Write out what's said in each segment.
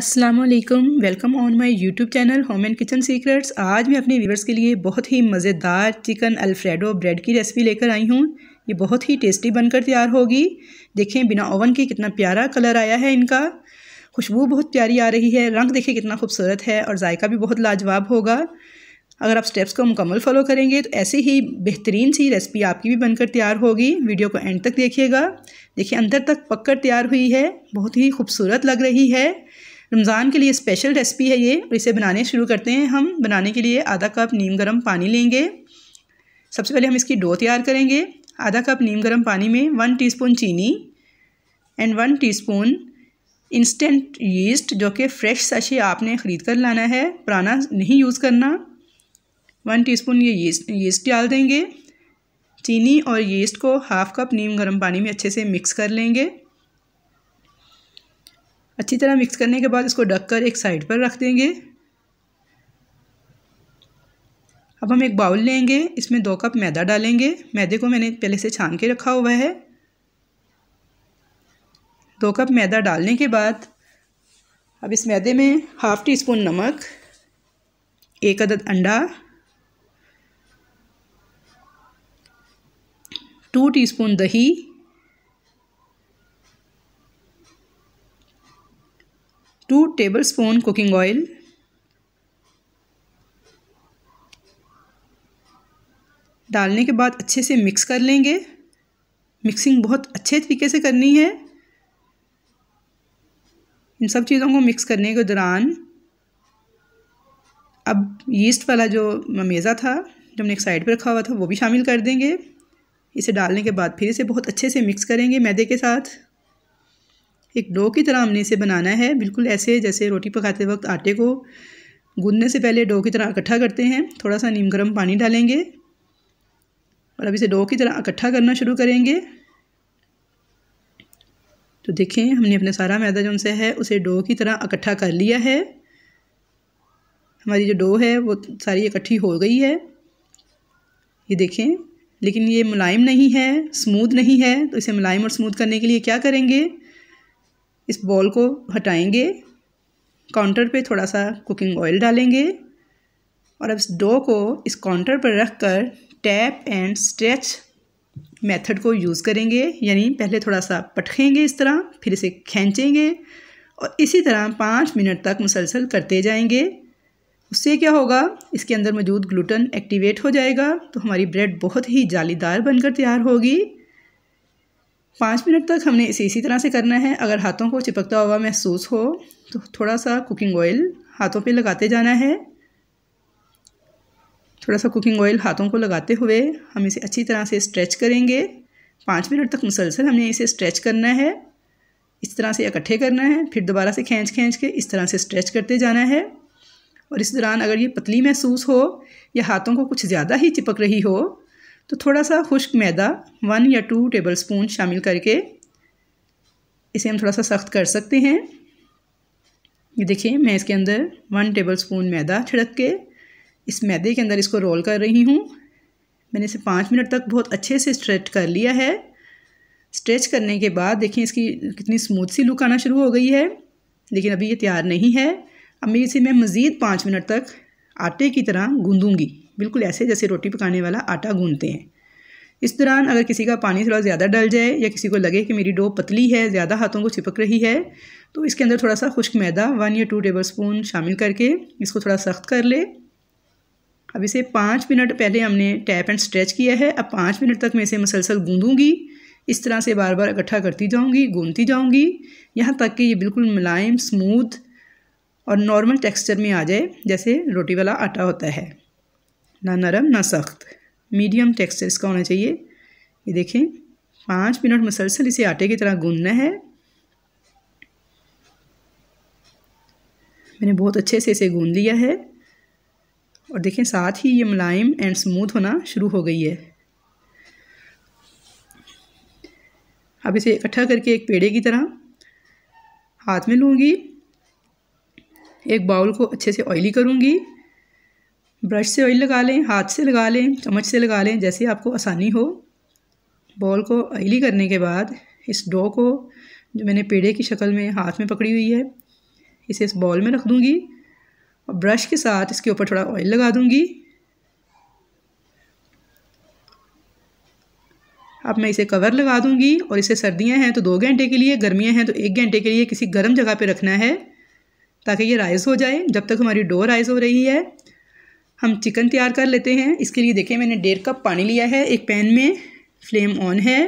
अस्सलाम वालेकुम welcome on my YouTube channel home and kitchen secrets आज मैं अपने व्यूवर्स के लिए बहुत ही मज़ेदार चिकन अल्फ्रेडो ब्रेड की रेसिपी लेकर आई हूँ ये बहुत ही टेस्टी बनकर तैयार होगी देखें बिना ओवन के कितना प्यारा कलर आया है इनका खुशबू बहुत प्यारी आ रही है रंग देखें कितना खूबसूरत है और जायका भी बहुत लाजवाब होगा अगर आप स्टेप्स को मुकम्मल फॉलो करेंगे तो ऐसी ही बेहतरीन सी रेसिपी आपकी भी बनकर तैयार होगी वीडियो को एंड तक देखिएगा देखिए अंदर तक पककर तैयार हुई है बहुत ही खूबसूरत लग रही है रमज़ान के लिए स्पेशल रेसिपी है ये और इसे बनाने शुरू करते हैं हम बनाने के लिए आधा कप नीम गर्म पानी लेंगे सबसे पहले हम इसकी डो तैयार करेंगे आधा कप नीम गर्म पानी में वन टीस्पून चीनी and one teaspoon instant yeast जो कि फ्रेश सशे आपने ख़रीद कर लाना है पुराना नहीं यूज़ करना वन टीस्पून ये यीस्ट यीस्ट डाल देंगे चीनी और यीस्ट को हाफ़ कप नीम गर्म पानी में अच्छे से मिक्स कर लेंगे अच्छी तरह मिक्स करने के बाद इसको ढक कर एक साइड पर रख देंगे अब हम एक बाउल लेंगे इसमें दो कप मैदा डालेंगे मैदे को मैंने पहले से छान के रखा हुआ है दो कप मैदा डालने के बाद अब इस मैदे में हाफ़ टी स्पून नमक एक अदद अंडा टू टीस्पून दही two tablespoon cooking oil डालने के बाद अच्छे से मिक्स कर लेंगे मिक्सिंग बहुत अच्छे तरीके से करनी है इन सब चीज़ों को मिक्स करने के दौरान अब यीस्ट वाला जो मेज़ा था जो हमने एक साइड पर रखा हुआ था वो भी शामिल कर देंगे इसे डालने के बाद फिर इसे बहुत अच्छे से मिक्स करेंगे मैदे के साथ एक डो की तरह हमने इसे बनाना है बिल्कुल ऐसे जैसे रोटी पकाते वक्त आटे को गूंदने से पहले डो की तरह इकट्ठा करते हैं थोड़ा सा नीम गर्म पानी डालेंगे और अब इसे डो की तरह इकट्ठा करना शुरू करेंगे तो देखें हमने अपना सारा मैदा जो उनसे है उसे डो की तरह इकट्ठा कर लिया है हमारी जो डो है वो सारी इकट्ठी हो गई है ये देखें लेकिन ये मुलायम नहीं है स्मूद नहीं है तो इसे मुलायम और स्मूद करने के लिए क्या करेंगे इस बॉल को हटाएंगे काउंटर पे थोड़ा सा कुकिंग ऑयल डालेंगे और अब इस डो को इस काउंटर पर रख कर टैप एंड स्ट्रेच मेथड को यूज़ करेंगे यानी पहले थोड़ा सा पटखेंगे इस तरह फिर इसे खींचेंगे और इसी तरह पाँच मिनट तक मुसलसल करते जाएंगे उससे क्या होगा इसके अंदर मौजूद ग्लूटन एक्टिवेट हो जाएगा तो हमारी ब्रेड बहुत ही जालीदार बनकर तैयार होगी पाँच मिनट तक हमने इसे इसी तरह से करना है अगर हाथों को चिपकता हुआ महसूस हो तो थोड़ा सा कुकिंग ऑयल हाथों पे लगाते जाना है थोड़ा सा कुकिंग ऑयल हाथों को लगाते हुए हम इसे अच्छी तरह से स्ट्रेच करेंगे पाँच मिनट तक मुसलसल हमने इसे स्ट्रेच करना है इस तरह से इकट्ठे करना है फिर दोबारा से खींच खींच के इस तरह से स्ट्रेच करते जाना है और इस दौरान अगर ये पतली महसूस हो या हाथों को कुछ ज़्यादा ही चिपक रही हो तो थोड़ा सा खुश्क मैदा वन या टू टेबल स्पून शामिल करके इसे हम थोड़ा सा सख्त कर सकते हैं ये देखिए मैं इसके अंदर वन टेबल स्पून मैदा छिड़क के इस मैदे के अंदर इसको रोल कर रही हूँ मैंने इसे पाँच मिनट तक बहुत अच्छे से स्ट्रेच कर लिया है स्ट्रेच करने के बाद देखिए इसकी कितनी स्मूथ सी लुक आना शुरू हो गई है लेकिन अभी ये तैयार नहीं है अब मैं इसे मैं मज़ीद पाँच मिनट तक आटे की तरह गूंदूंगी बिल्कुल ऐसे जैसे रोटी पकाने वाला आटा गूंदते हैं इस दौरान अगर किसी का पानी थोड़ा ज़्यादा डल जाए या किसी को लगे कि मेरी डो पतली है ज़्यादा हाथों को चिपक रही है तो इसके अंदर थोड़ा सा खुश्क मैदा वन या टू टेबल स्पून शामिल करके इसको थोड़ा सख्त कर ले अब इसे पाँच मिनट पहले हमने टैप एंड स्ट्रेच किया है अब पाँच मिनट तक मैं इसे मसलसल गूँधूँगी इस तरह से बार बार इकट्ठा करती जाऊँगी गूँधती जाऊँगी यहाँ तक कि ये बिल्कुल मुलायम स्मूथ और नॉर्मल टेक्सचर में आ जाए जैसे रोटी वाला आटा होता है ना नरम ना सख्त मीडियम टेक्सचर इसका होना चाहिए ये देखें पाँच मिनट मुसलसल इसे आटे की तरह गूंदना है मैंने बहुत अच्छे से इसे गूंद लिया है और देखें साथ ही ये मुलायम एंड स्मूथ होना शुरू हो गई है अब इसे इकट्ठा करके एक पेड़े की तरह हाथ में लूँगी एक बाउल को अच्छे से ऑयली करूँगी ब्रश से ऑयल लगा लें हाथ से लगा लें चम्मच से लगा लें जैसे आपको आसानी हो बॉल को ऑयली करने के बाद इस डो को जो मैंने पेड़े की शक्ल में हाथ में पकड़ी हुई है इसे इस बॉल में रख दूँगी और ब्रश के साथ इसके ऊपर थोड़ा ऑयल लगा दूँगी अब मैं इसे कवर लगा दूँगी और इसे सर्दियाँ हैं तो दो घंटे के लिए गर्मियाँ हैं तो एक घंटे के लिए किसी गर्म जगह पर रखना है ताकि ये राइस हो जाए जब तक हमारी डो राइस हो रही है हम चिकन तैयार कर लेते हैं इसके लिए देखें मैंने डेढ़ कप पानी लिया है एक पैन में फ्लेम ऑन है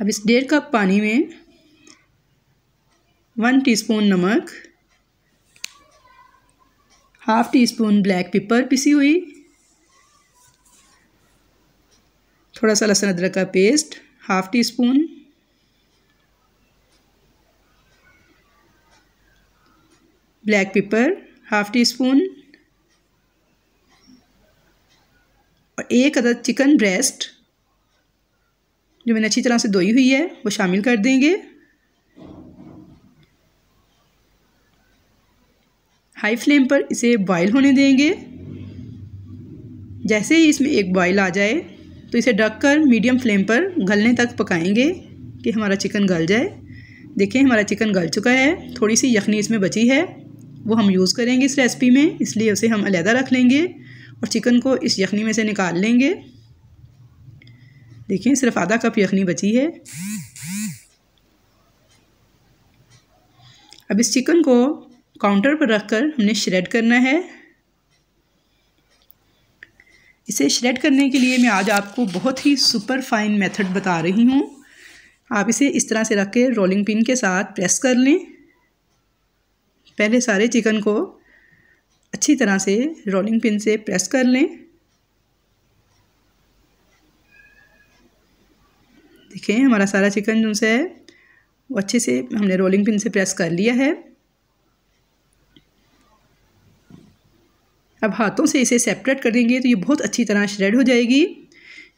अब इस डेढ़ कप पानी में वन टीस्पून नमक half teaspoon black pepper पिसी हुई थोड़ा सा लहसुन अदरक का paste half teaspoon black pepper half teaspoon और एक अदद चिकन ब्रेस्ट जो मैंने अच्छी तरह से धोई हुई है वो शामिल कर देंगे हाई फ्लेम पर इसे बॉईल होने देंगे जैसे ही इसमें एक बॉईल आ जाए तो इसे ढक कर मीडियम फ्लेम पर गलने तक पकाएंगे कि हमारा चिकन गल जाए देखिए हमारा चिकन गल चुका है थोड़ी सी यखनी इसमें बची है वो हम यूज़ करेंगे इस रेसिपी में इसलिए उसे हम अलहदा रख लेंगे और चिकन को इस यखनी में से निकाल लेंगे देखिए सिर्फ आधा कप यखनी बची है अब इस चिकन को काउंटर पर रखकर हमने श्रेड करना है इसे श्रेड करने के लिए मैं आज आपको बहुत ही सुपर फाइन मेथड बता रही हूँ आप इसे इस तरह से रख के रोलिंग पिन के साथ प्रेस कर लें पहले सारे चिकन को अच्छी तरह से रोलिंग पिन से प्रेस कर लें देखें हमारा सारा चिकन जो है वो अच्छे से हमने रोलिंग पिन से प्रेस कर लिया है अब हाथों से इसे सेपरेट कर देंगे तो ये बहुत अच्छी तरह श्रेड हो जाएगी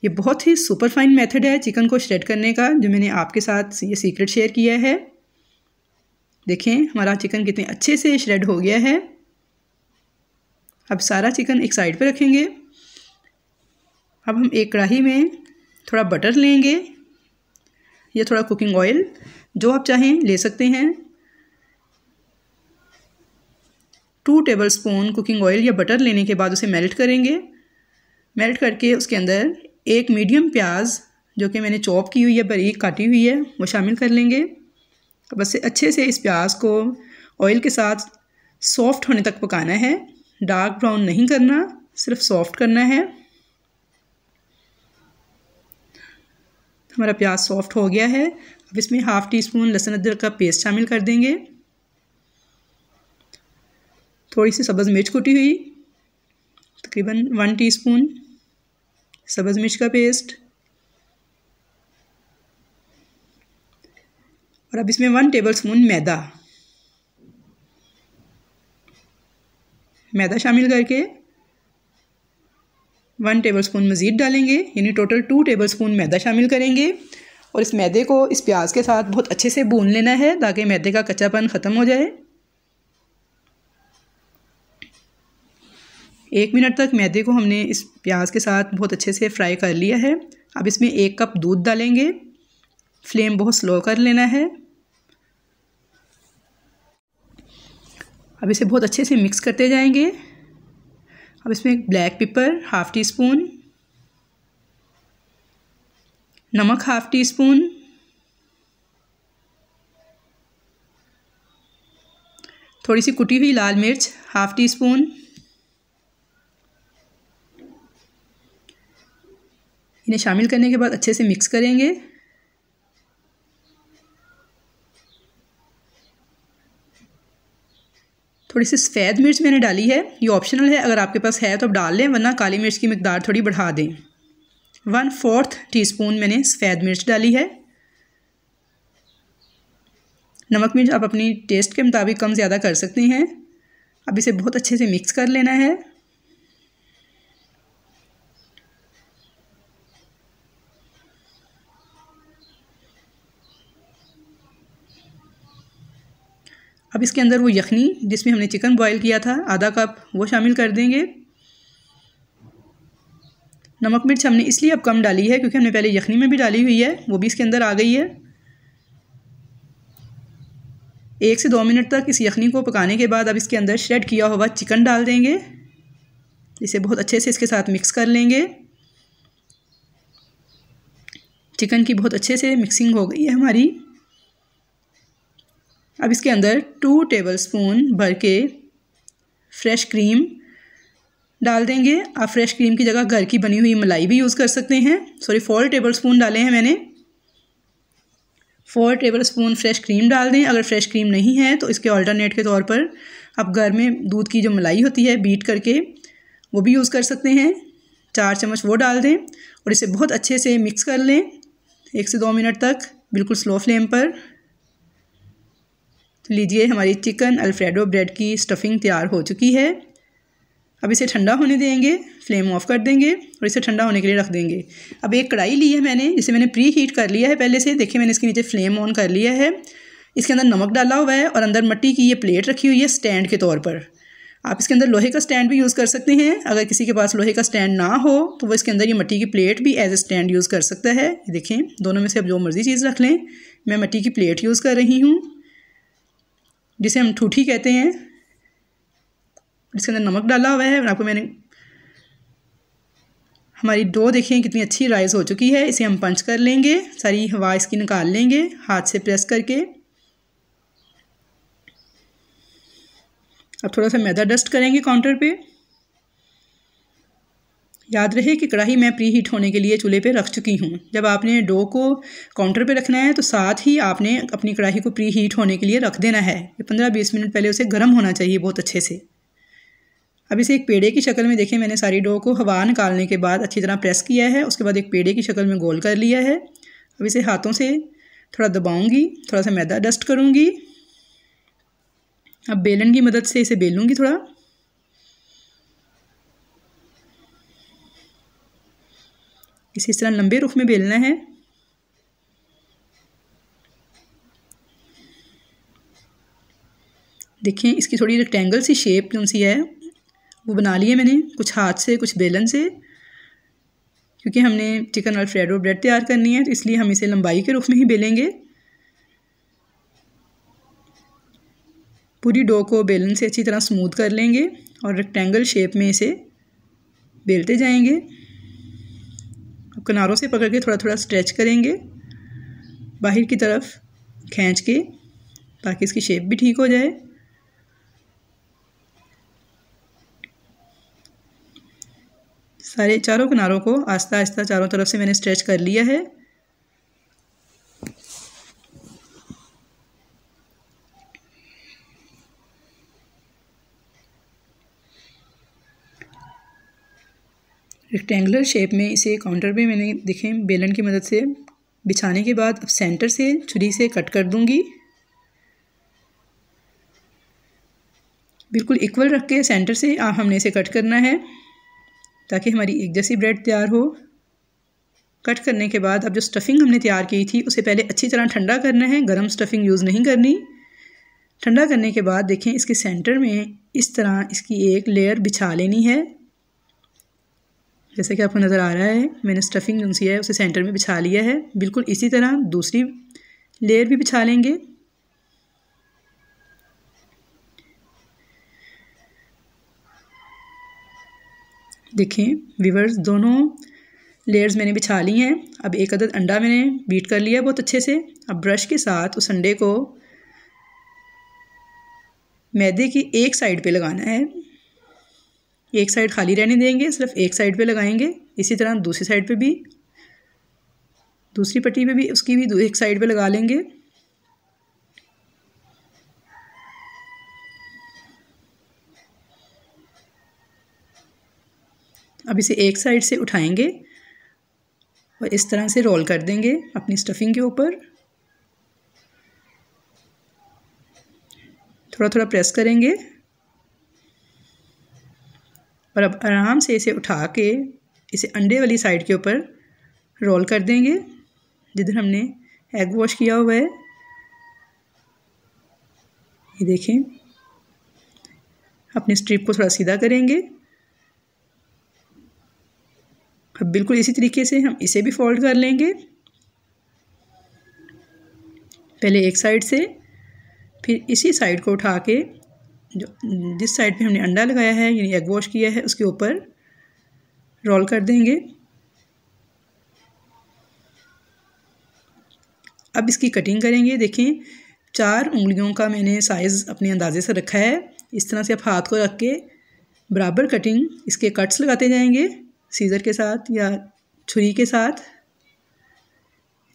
ये बहुत ही सुपर फाइन मेथड है चिकन को श्रेड करने का जो मैंने आपके साथ ये सीक्रेट शेयर किया है देखें हमारा चिकन कितने अच्छे से श्रेड हो गया है अब सारा चिकन एक साइड पर रखेंगे अब हम एक कढ़ाई में थोड़ा बटर लेंगे या थोड़ा कुकिंग ऑयल जो आप चाहें ले सकते हैं two tablespoon cooking oil या बटर लेने के बाद उसे मेल्ट करेंगे मेल्ट करके उसके अंदर एक मीडियम प्याज जो कि मैंने चॉप की हुई है बारीक काटी हुई है वो शामिल कर लेंगे तो बस अच्छे से इस प्याज को ऑयल के साथ सॉफ्ट होने तक पकाना है डार्क ब्राउन नहीं करना सिर्फ सॉफ्ट करना है हमारा प्याज सॉफ्ट हो गया है अब इसमें हाफ़ टी स्पून लहसुन अदरक का पेस्ट शामिल कर देंगे थोड़ी सी सब्ज़ मिर्च कुटी हुई तकरीबन वन टीस्पून सब्ज़ मिर्च का पेस्ट और अब इसमें वन टेबल स्पून मैदा मैदा शामिल करके वन टेबल स्पून मज़ीद डालेंगे यानी टोटल टू टेबल स्पून मैदा शामिल करेंगे और इस मैदे को इस प्याज के साथ बहुत अच्छे से भून लेना है ताकि मैदे का कच्चापन ख़त्म हो जाए एक मिनट तक मैदे को हमने इस प्याज के साथ बहुत अच्छे से फ्राई कर लिया है अब इसमें एक कप दूध डालेंगे फ्लेम बहुत स्लो कर लेना है अब इसे बहुत अच्छे से मिक्स करते जाएंगे अब इसमें black pepper half teaspoon नमक हाफ़ टी स्पून थोड़ी सी कुटी हुई लाल मिर्च हाफ़ टी स्पून इन्हें शामिल करने के बाद अच्छे से मिक्स करेंगे थोड़ी सी सफ़ेद मिर्च मैंने डाली है ये ऑप्शनल है अगर आपके पास है तो आप डाल लें वरना काली मिर्च की मकदार थोड़ी बढ़ा दें वन फोर्थ स्पून मैंने सफ़ेद मिर्च डाली है नमक मिर्च आप अपनी टेस्ट के मुताबिक कम ज़्यादा कर सकते हैं अब इसे बहुत अच्छे से मिक्स कर लेना है अब इसके अंदर वो यखनी जिसमें हमने चिकन बॉयल किया था आधा कप वो शामिल कर देंगे नमक मिर्च हमने इसलिए अब कम डाली है क्योंकि हमने पहले यखनी में भी डाली हुई है वो भी इसके अंदर आ गई है एक से दो मिनट तक इस यखनी को पकाने के बाद अब इसके अंदर श्रेड किया हुआ चिकन डाल देंगे इसे बहुत अच्छे से इसके साथ मिक्स कर लेंगे चिकन की बहुत अच्छे से मिक्सिंग हो गई है हमारी अब इसके अंदर टू टेबलस्पून भर के फ्रेश क्रीम डाल देंगे आप फ्रेश क्रीम की जगह घर की बनी हुई मलाई भी यूज़ कर सकते हैं सॉरी फोर टेबल स्पून डाले हैं मैंने four tablespoon fresh cream डाल दें अगर फ्रेश क्रीम नहीं है तो इसके ऑल्टरनेट के तौर पर आप घर में दूध की जो मलाई होती है बीट करके वो भी यूज़ कर सकते हैं चार चम्मच वो डाल दें और इसे बहुत अच्छे से मिक्स कर लें एक से दो मिनट तक बिल्कुल स्लो फ्लेम पर लीजिए हमारी चिकन अल्फ्रेडो ब्रेड की स्टफिंग तैयार हो चुकी है अब इसे ठंडा होने देंगे फ्लेम ऑफ कर देंगे और इसे ठंडा होने के लिए रख देंगे अब एक कढ़ाई ली है मैंने इसे मैंने प्री हीट कर लिया है पहले से देखिए मैंने इसके नीचे फ्लेम ऑन कर लिया है इसके अंदर नमक डाला हुआ है और अंदर मट्टी की ये प्लेट रखी हुई है स्टैंड के तौर पर आप इसके अंदर लोहे का स्टैंड भी यूज़ कर सकते हैं अगर किसी के पास लोहे का स्टैंड ना हो तो वो इसके अंदर ये मट्टी की प्लेट भी एज ए स्टैंड यूज़ कर सकता है ये देखें दोनों में से अब जो मर्ज़ी चीज़ रख लें मैं मट्टी की प्लेट यूज़ कर रही हूँ जिसे हम ठूठी कहते हैं इसके अंदर नमक डाला हुआ है और आपको मैंने हमारी डो देखें कितनी अच्छी राइस हो चुकी है इसे हम पंच कर लेंगे सारी हवा इसकी निकाल लेंगे हाथ से प्रेस करके अब थोड़ा सा मैदा डस्ट करेंगे काउंटर पे याद रहे कि कढ़ाई मैं प्री हीट होने के लिए चूल्हे पे रख चुकी हूँ जब आपने डो को काउंटर पे रखना है तो साथ ही आपने अपनी कढ़ाई को प्री हीट होने के लिए रख देना है पंद्रह बीस मिनट पहले उसे गर्म होना चाहिए बहुत अच्छे से अब इसे एक पेड़े की शक्ल में देखें मैंने सारी डो को हवा निकालने के बाद अच्छी तरह प्रेस किया है उसके बाद एक पेड़े की शक्ल में गोल कर लिया है अब इसे हाथों से थोड़ा दबाऊँगी थोड़ा सा मैदा डस्ट करूँगी अब बेलन की मदद से इसे बेलूँगी थोड़ा इसे इस तरह लंबे रुख में बेलना है देखें इसकी थोड़ी रेक्टेंगल सी शेप कौन सी है वो बना ली है मैंने कुछ हाथ से कुछ बेलन से क्योंकि हमने चिकन अल्फ्रेडो ब्रेड तैयार करनी है तो इसलिए हम इसे लंबाई के रूप में ही बेलेंगे पूरी डो को बेलन से अच्छी तरह स्मूथ कर लेंगे और रेक्टेंगल शेप में इसे बेलते जाएंगे किनारों से पकड़ के थोड़ा थोड़ा स्ट्रेच करेंगे बाहर की तरफ खींच के ताकि इसकी शेप भी ठीक हो जाए सारे चारों किनारों को आस्ता आस्ता चारों तरफ से मैंने स्ट्रेच कर लिया है रेक्टेंगुलर शेप में इसे काउंटर पे मैंने देखें बेलन की मदद से बिछाने के बाद अब सेंटर से छुरी से कट कर दूंगी बिल्कुल इक्वल रख के सेंटर से आप हमने इसे कट करना है ताकि हमारी एक जैसी ब्रेड तैयार हो कट करने के बाद अब जो स्टफ़िंग हमने तैयार की थी उसे पहले अच्छी तरह ठंडा करना है गर्म स्टफ़िंग यूज़ नहीं करनी ठंडा करने के बाद देखें इसके सेंटर में इस तरह इसकी एक लेयर बिछा लेनी है जैसे कि आपको नज़र आ रहा है मैंने स्टफिंग जो है उसे सेंटर में बिछा लिया है बिल्कुल इसी तरह दूसरी लेयर भी बिछा लेंगे देखें विवर्स दोनों लेयर्स मैंने बिछा ली हैं अब एक अदद अंडा मैंने बीट कर लिया बहुत अच्छे से अब ब्रश के साथ उस अंडे को मैदे की एक साइड पे लगाना है एक साइड खाली रहने देंगे सिर्फ एक साइड पे लगाएंगे इसी तरह दूसरी साइड पे भी दूसरी पट्टी पे भी उसकी भी एक साइड पे लगा लेंगे अब इसे एक साइड से उठाएंगे और इस तरह से रोल कर देंगे अपनी स्टफिंग के ऊपर थोड़ा थोड़ा प्रेस करेंगे और अब आराम से इसे उठा के इसे अंडे वाली साइड के ऊपर रोल कर देंगे जिधर हमने एग वॉश किया हुआ है ये देखें अपने स्ट्रिप को थोड़ा सीधा करेंगे अब बिल्कुल इसी तरीके से हम इसे भी फोल्ड कर लेंगे पहले एक साइड से फिर इसी साइड को उठा के जो जिस साइड पे हमने अंडा लगाया है यानी एग वॉश किया है उसके ऊपर रोल कर देंगे अब इसकी कटिंग करेंगे देखें चार उंगलियों का मैंने साइज़ अपने अंदाजे से रखा है इस तरह से आप हाथ को रख के बराबर कटिंग इसके कट्स लगाते जाएंगे सीज़र के साथ या छुरी के साथ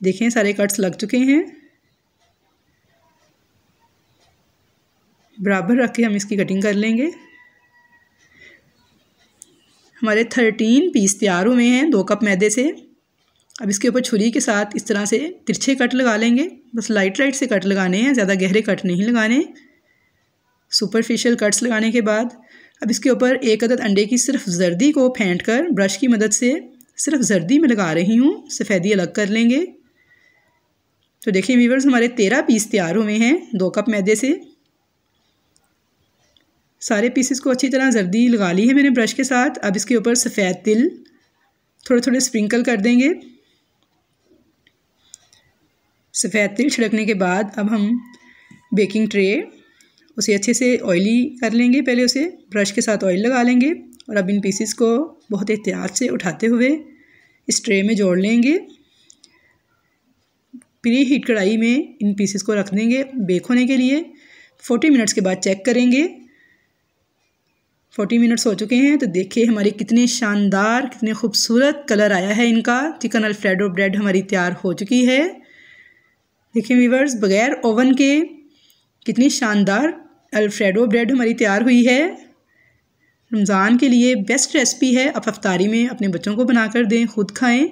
देखें सारे कट्स लग चुके हैं बराबर रख के हम इसकी कटिंग कर लेंगे हमारे थर्टीन पीस तैयार हुए हैं दो कप मैदे से अब इसके ऊपर छुरी के साथ इस तरह से तिरछे कट लगा लेंगे बस लाइट लाइट से कट लगाने हैं ज़्यादा गहरे कट नहीं लगाने सुपरफिशियल कट्स लगाने के बाद अब इसके ऊपर एक अदद अंडे की सिर्फ जर्दी को फेंट कर ब्रश की मदद से सिर्फ जर्दी में लगा रही हूँ सफ़ेदी अलग कर लेंगे तो देखिए वीवर्स हमारे तेरह पीस तैयार हुए हैं दो कप मैदे से सारे पीसेस को अच्छी तरह जर्दी लगा ली है मैंने ब्रश के साथ अब इसके ऊपर सफ़ेद तिल थोड़े थोड़े स्प्रिंकल कर देंगे सफ़ेद तिल छिड़कने के बाद अब हम बेकिंग ट्रे उसे अच्छे से ऑयली कर लेंगे पहले उसे ब्रश के साथ ऑयल लगा लेंगे और अब इन पीसेस को बहुत एहतियात से उठाते हुए इस ट्रे में जोड़ लेंगे प्री हीट कढ़ाई में इन पीसेस को रख देंगे बेक होने के लिए फोर्टी मिनट्स के बाद चेक करेंगे फोर्टी मिनट्स हो चुके हैं तो देखिए हमारे कितने शानदार कितने खूबसूरत कलर आया है इनका चिकन अल्फ्रेडो ब्रेड हमारी तैयार हो चुकी है देखिए वीवर्स बग़ैर ओवन के कितनी शानदार अल्फ्रेडो ब्रेड हमारी तैयार हुई है रमज़ान के लिए बेस्ट रेसिपी है आप अफ्तारी में अपने बच्चों को बना कर दें खुद खाएं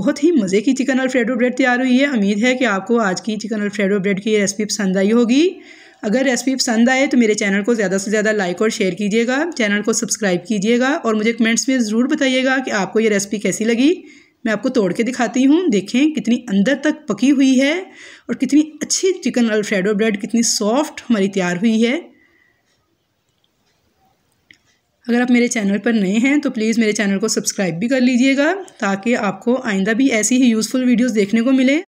बहुत ही मज़े की चिकन अल्फ्रेडो ब्रेड तैयार हुई है उम्मीद है कि आपको आज की चिकन अल्फ्रेडो ब्रेड की रेसिपी पसंद आई होगी अगर रेसिपी पसंद आए तो मेरे चैनल को ज़्यादा से ज़्यादा लाइक और शेयर कीजिएगा चैनल को सब्सक्राइब कीजिएगा और मुझे कमेंट्स में ज़रूर बताइएगा कि आपको ये रेसिपी कैसी लगी मैं आपको तोड़ के दिखाती हूँ देखें कितनी अंदर तक पकी हुई है और कितनी अच्छी चिकन अल्फ्रेडो ब्रेड कितनी सॉफ्ट हमारी तैयार हुई है अगर आप मेरे चैनल पर नए हैं तो प्लीज़ मेरे चैनल को सब्सक्राइब भी कर लीजिएगा ताकि आपको आइंदा भी ऐसी ही यूज़फुल वीडियोस देखने को मिले